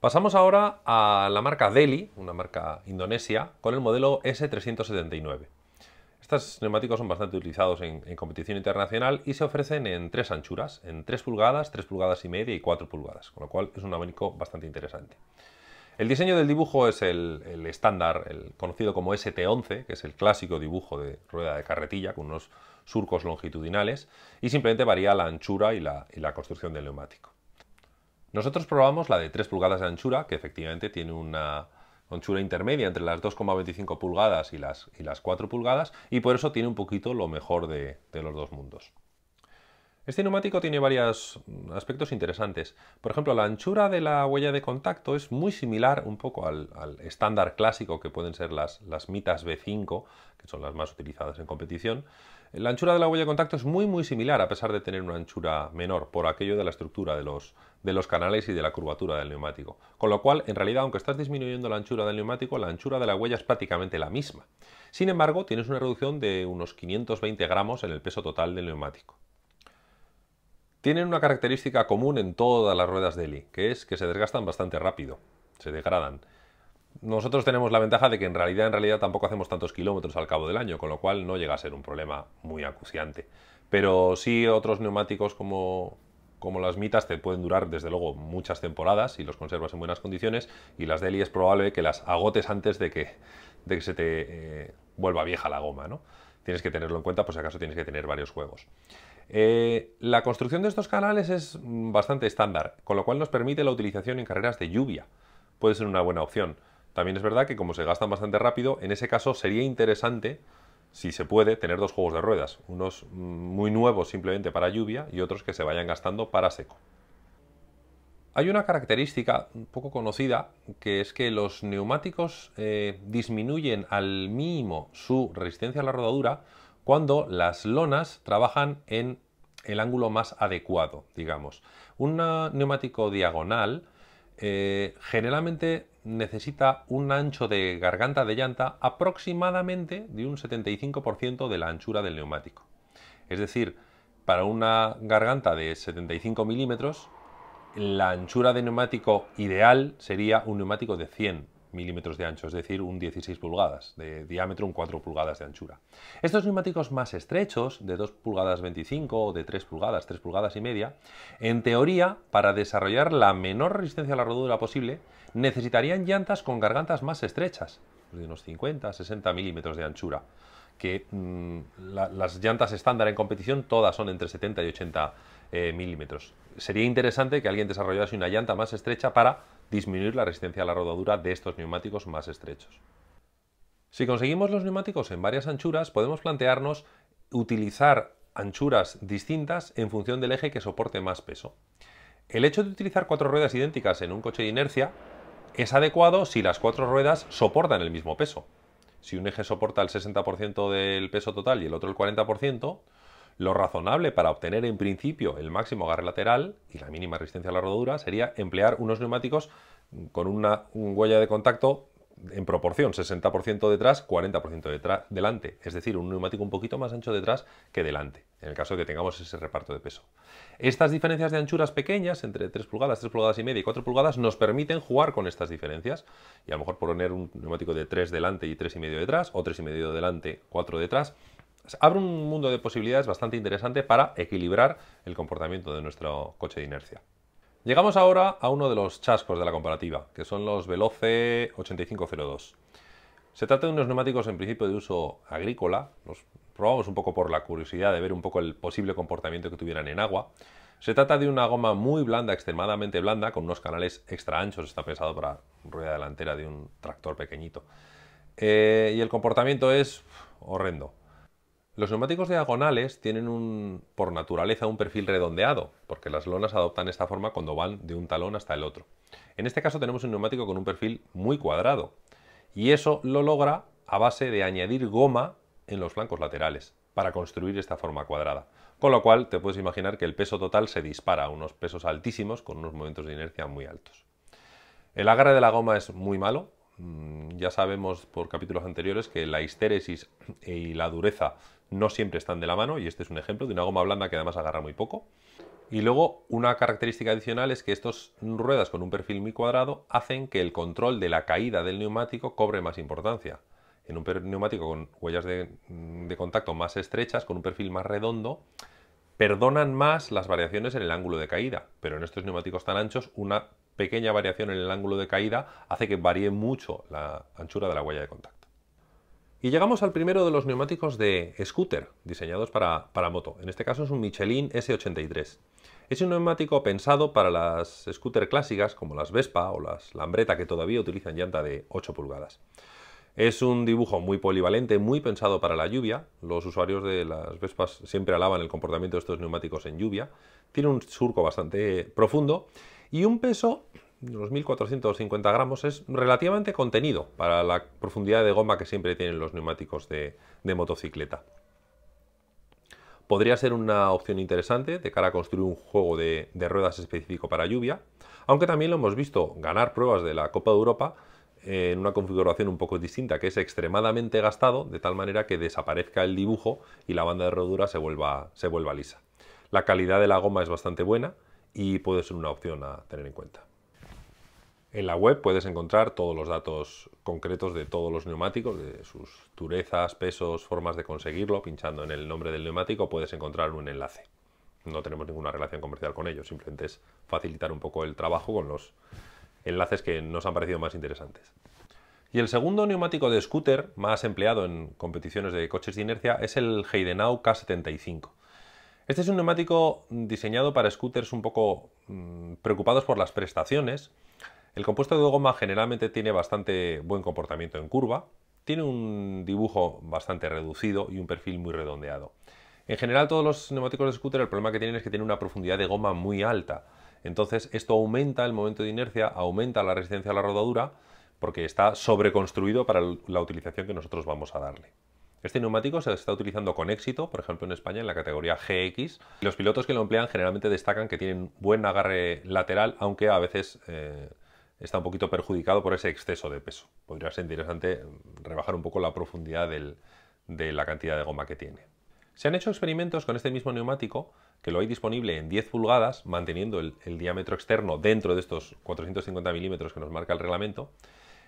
Pasamos ahora a la marca Delhi, una marca indonesia, con el modelo S379. Estos neumáticos son bastante utilizados en, competición internacional y se ofrecen en tres anchuras, en 3 pulgadas, 3 pulgadas y media y 4 pulgadas, con lo cual es un neumático bastante interesante. El diseño del dibujo es el, estándar, el conocido como ST11, que es el clásico dibujo de rueda de carretilla con unos surcos longitudinales y simplemente varía la anchura y la construcción del neumático. Nosotros probamos la de 3 pulgadas de anchura, que efectivamente tiene una anchura intermedia entre las 2,25 pulgadas y las, y las 4 pulgadas, y por eso tiene un poquito lo mejor de, los dos mundos. Este neumático tiene varios mm, aspectos interesantes. Por ejemplo, la anchura de la huella de contacto es muy similar un poco al, estándar clásico que pueden ser las, las mitas B5, que son las más utilizadas en competición, la anchura de la huella de contacto es muy muy similar a pesar de tener una anchura menor por aquello de la estructura de los, de los canales y de la curvatura del neumático. Con lo cual, en realidad, aunque estás disminuyendo la anchura del neumático, la anchura de la huella es prácticamente la misma. Sin embargo, tienes una reducción de unos 520 gramos en el peso total del neumático. Tienen una característica común en todas las ruedas de Eli, que es que se desgastan bastante rápido, se degradan. Nosotros tenemos la ventaja de que en realidad, en realidad tampoco hacemos tantos kilómetros al cabo del año, con lo cual no llega a ser un problema muy acuciante. Pero sí otros neumáticos como, como las mitas te pueden durar desde luego muchas temporadas si los conservas en buenas condiciones y las deli es probable que las agotes antes de que, de que se te eh, vuelva vieja la goma. ¿no? Tienes que tenerlo en cuenta, por si acaso tienes que tener varios juegos. Eh, la construcción de estos canales es bastante estándar, con lo cual nos permite la utilización en carreras de lluvia. Puede ser una buena opción. También es verdad que como se gastan bastante rápido, en ese caso sería interesante, si se puede, tener dos juegos de ruedas. Unos mm, muy nuevos simplemente para lluvia y otros que se vayan gastando para seco. Hay una característica poco conocida que es que los neumáticos eh, disminuyen al mínimo su resistencia a la rodadura cuando las lonas trabajan en el ángulo más adecuado, digamos. Un neumático diagonal eh, generalmente necesita un ancho de garganta de llanta aproximadamente de un 75% de la anchura del neumático. Es decir, para una garganta de 75 milímetros, la anchura de neumático ideal sería un neumático de 100 milímetros de ancho, es decir, un 16 pulgadas de diámetro, un 4 pulgadas de anchura. Estos neumáticos más estrechos, de 2 pulgadas 25 o de 3 pulgadas, 3 pulgadas y media, en teoría, para desarrollar la menor resistencia a la rodadura posible, necesitarían llantas con gargantas más estrechas, de unos 50 60 milímetros de anchura, que mm, las llantas estándar en competición todas son entre 70 y 80 eh, milímetros. Sería interesante que alguien desarrollase una llanta más estrecha para disminuir la resistencia a la rodadura de estos neumáticos más estrechos. Si conseguimos los neumáticos en varias anchuras, podemos plantearnos utilizar anchuras distintas en función del eje que soporte más peso. El hecho de utilizar cuatro ruedas idénticas en un coche de inercia es adecuado si las cuatro ruedas soportan el mismo peso. Si un eje soporta el 60% del peso total y el otro el 40%, lo razonable para obtener en principio el máximo agarre lateral y la mínima resistencia a la rodadura sería emplear unos neumáticos con una huella de contacto en proporción, 60% detrás, 40% delante. Es decir, un neumático un poquito más ancho detrás que delante, en el caso de que tengamos ese reparto de peso. Estas diferencias de anchuras pequeñas, entre 3 pulgadas, 3 pulgadas y media y 4 pulgadas, nos permiten jugar con estas diferencias. Y a lo mejor poner un neumático de 3 delante y y medio detrás, o y medio delante, 4 detrás, abre un mundo de posibilidades bastante interesante para equilibrar el comportamiento de nuestro coche de inercia. Llegamos ahora a uno de los chascos de la comparativa, que son los Veloce 8502. Se trata de unos neumáticos en principio de uso agrícola, los probamos un poco por la curiosidad de ver un poco el posible comportamiento que tuvieran en agua. Se trata de una goma muy blanda, extremadamente blanda, con unos canales extra anchos, está pensado para rueda delantera de un tractor pequeñito. Eh, y el comportamiento es horrendo. Los neumáticos diagonales tienen un, por naturaleza un perfil redondeado, porque las lonas adoptan esta forma cuando van de un talón hasta el otro. En este caso tenemos un neumático con un perfil muy cuadrado, y eso lo logra a base de añadir goma en los flancos laterales para construir esta forma cuadrada. Con lo cual te puedes imaginar que el peso total se dispara a unos pesos altísimos con unos momentos de inercia muy altos. El agarre de la goma es muy malo. Mm, ya sabemos por capítulos anteriores que la histéresis e- y la dureza no siempre están de la mano, y este es un ejemplo de una goma blanda que además agarra muy poco. Y luego una característica adicional es que estas ruedas con un perfil muy cuadrado hacen que el control de la caída del neumático cobre más importancia. En un neumático con huellas de, de contacto más estrechas, con un perfil más redondo, perdonan más las variaciones en el ángulo de caída, pero en estos neumáticos tan anchos una pequeña variación en el ángulo de caída hace que varíe mucho la anchura de la huella de contacto. Y llegamos al primero de los neumáticos de scooter diseñados para, para, moto. En este caso es un Michelin S83. Es un neumático pensado para las scooter clásicas como las Vespa o las Lambretta que todavía utilizan llanta de 8 pulgadas. Es un dibujo muy polivalente, muy pensado para la lluvia. Los usuarios de las Vespas siempre alaban el comportamiento de estos neumáticos en lluvia. Tiene un surco bastante profundo y un peso los 1450 gramos es relativamente contenido para la profundidad de goma que siempre tienen los neumáticos de, motocicleta. Podría ser una opción interesante de cara a construir un juego de, ruedas específico para lluvia, aunque también lo hemos visto ganar pruebas de la Copa de Europa eh, en una configuración un poco distinta, que es extremadamente gastado, de tal manera que desaparezca el dibujo y la banda de rodura se vuelva, se vuelva lisa. La calidad de la goma es bastante buena y puede ser una opción a tener en cuenta. En la web puedes encontrar todos los datos concretos de todos los neumáticos, de sus durezas, pesos, formas de conseguirlo. Pinchando en el nombre del neumático puedes encontrar un enlace. No tenemos ninguna relación comercial con ellos, simplemente es facilitar un poco el trabajo con los enlaces que nos han parecido más interesantes. Y el segundo neumático de scooter más empleado en competiciones de coches de inercia es el Heidenau K75. Este es un neumático diseñado para scooters un poco mm, preocupados por las prestaciones, el compuesto de goma generalmente tiene bastante buen comportamiento en curva, tiene un dibujo bastante reducido y un perfil muy redondeado. En general todos los neumáticos de scooter el problema que tienen es que tienen una profundidad de goma muy alta. Entonces esto aumenta el momento de inercia, aumenta la resistencia a la rodadura porque está sobreconstruido para la utilización que nosotros vamos a darle. Este neumático se está utilizando con éxito, por ejemplo en España en la categoría GX. Los pilotos que lo emplean generalmente destacan que tienen buen agarre lateral, aunque a veces eh, está un poquito perjudicado por ese exceso de peso. Podría ser interesante rebajar un poco la profundidad de la cantidad de goma que tiene. Se han hecho experimentos con este mismo neumático, que lo hay disponible en 10 pulgadas, manteniendo el, diámetro externo dentro de estos 450 milímetros que nos marca el reglamento,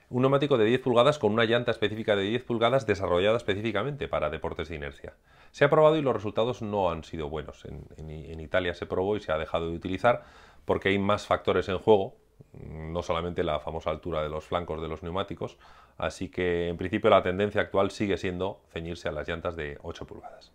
un neumático de 10 pulgadas con una llanta específica de 10 pulgadas desarrollada específicamente para deportes de inercia. Se ha probado y los resultados no han sido buenos. en, Italia se probó y se ha dejado de utilizar porque hay más factores en juego Mm, no solamente la famosa altura de los flancos de los neumáticos, así que en principio la tendencia actual sigue siendo ceñirse a las llantas de 8 pulgadas.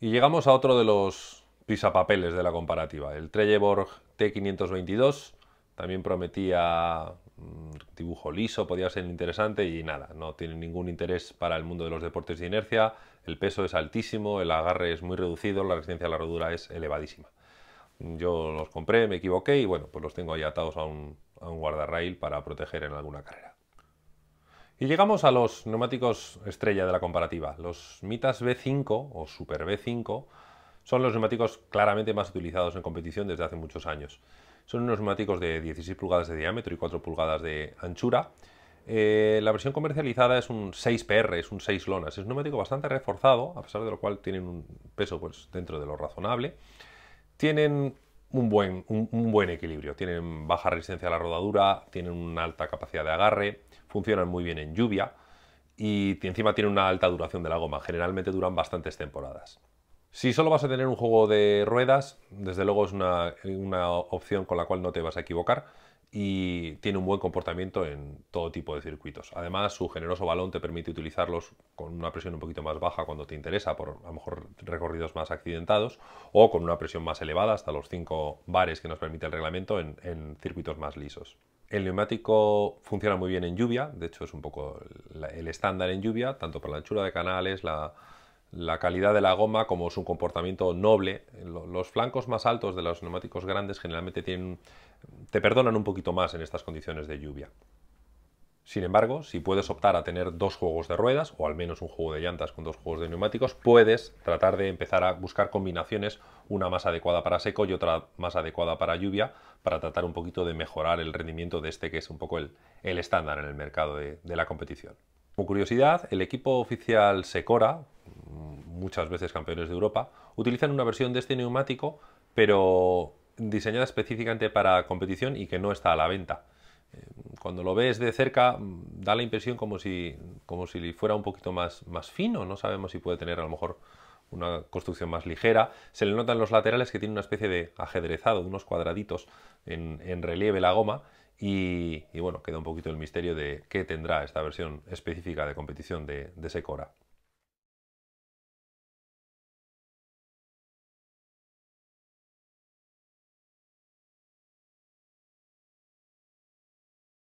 Y llegamos a otro de los pisapapeles de la comparativa, el Trelleborg T522, también prometía mm, dibujo liso, podía ser interesante y nada, no tiene ningún interés para el mundo de los deportes de inercia, el peso es altísimo, el agarre es muy reducido, la resistencia a la rodura es elevadísima. Yo los compré, me equivoqué y bueno, pues los tengo ahí atados a un, guardarrail para proteger en alguna carrera. Y llegamos a los neumáticos estrella de la comparativa. Los Mitas B5 o Super B5 son los neumáticos claramente más utilizados en competición desde hace muchos años. Son unos neumáticos de 16 pulgadas de diámetro y 4 pulgadas de anchura. Eh, la versión comercializada es un 6PR, es un 6 lonas. Es un neumático bastante reforzado, a pesar de lo cual tienen un peso pues, dentro de lo razonable tienen un buen, equilibrio, tienen baja resistencia a la rodadura, tienen una alta capacidad de agarre, funcionan muy bien en lluvia y encima tienen una alta duración de la goma, generalmente duran bastantes temporadas. Si solo vas a tener un juego de ruedas, desde luego es una opción con la cual no te vas a equivocar y tiene un buen comportamiento en todo tipo de circuitos. Además, su generoso balón te permite utilizarlos con una presión un poquito más baja cuando te interesa, por a lo mejor recorridos más accidentados, o con una presión más elevada, hasta los 5 bares que nos permite el reglamento, en, en circuitos más lisos. El neumático funciona muy bien en lluvia, de hecho es un poco el estándar en lluvia, tanto por la anchura de canales, la, la calidad de la goma como su comportamiento noble. Los flancos más altos de los neumáticos grandes generalmente tienen, te perdonan un poquito más en estas condiciones de lluvia. Sin embargo, si puedes optar a tener dos juegos de ruedas, o al menos un juego de llantas con dos juegos de neumáticos, puedes tratar de empezar a buscar combinaciones, una más adecuada para seco y otra más adecuada para lluvia, para tratar un poquito de mejorar el rendimiento de este que es un poco el, estándar en el mercado de, de la competición. Como curiosidad, el equipo oficial Secora muchas veces campeones de Europa, utilizan una versión de este neumático, pero diseñada específicamente para competición y que no está a la venta. Eh, cuando lo ves de cerca mm, da la impresión como si, como si fuera un poquito más, más fino, no sabemos si puede tener a lo mejor una construcción más ligera. Se le notan los laterales que tiene una especie de ajedrezado, unos cuadraditos en, relieve la goma y, bueno, queda un poquito el misterio de qué tendrá esta versión específica de competición de Secora.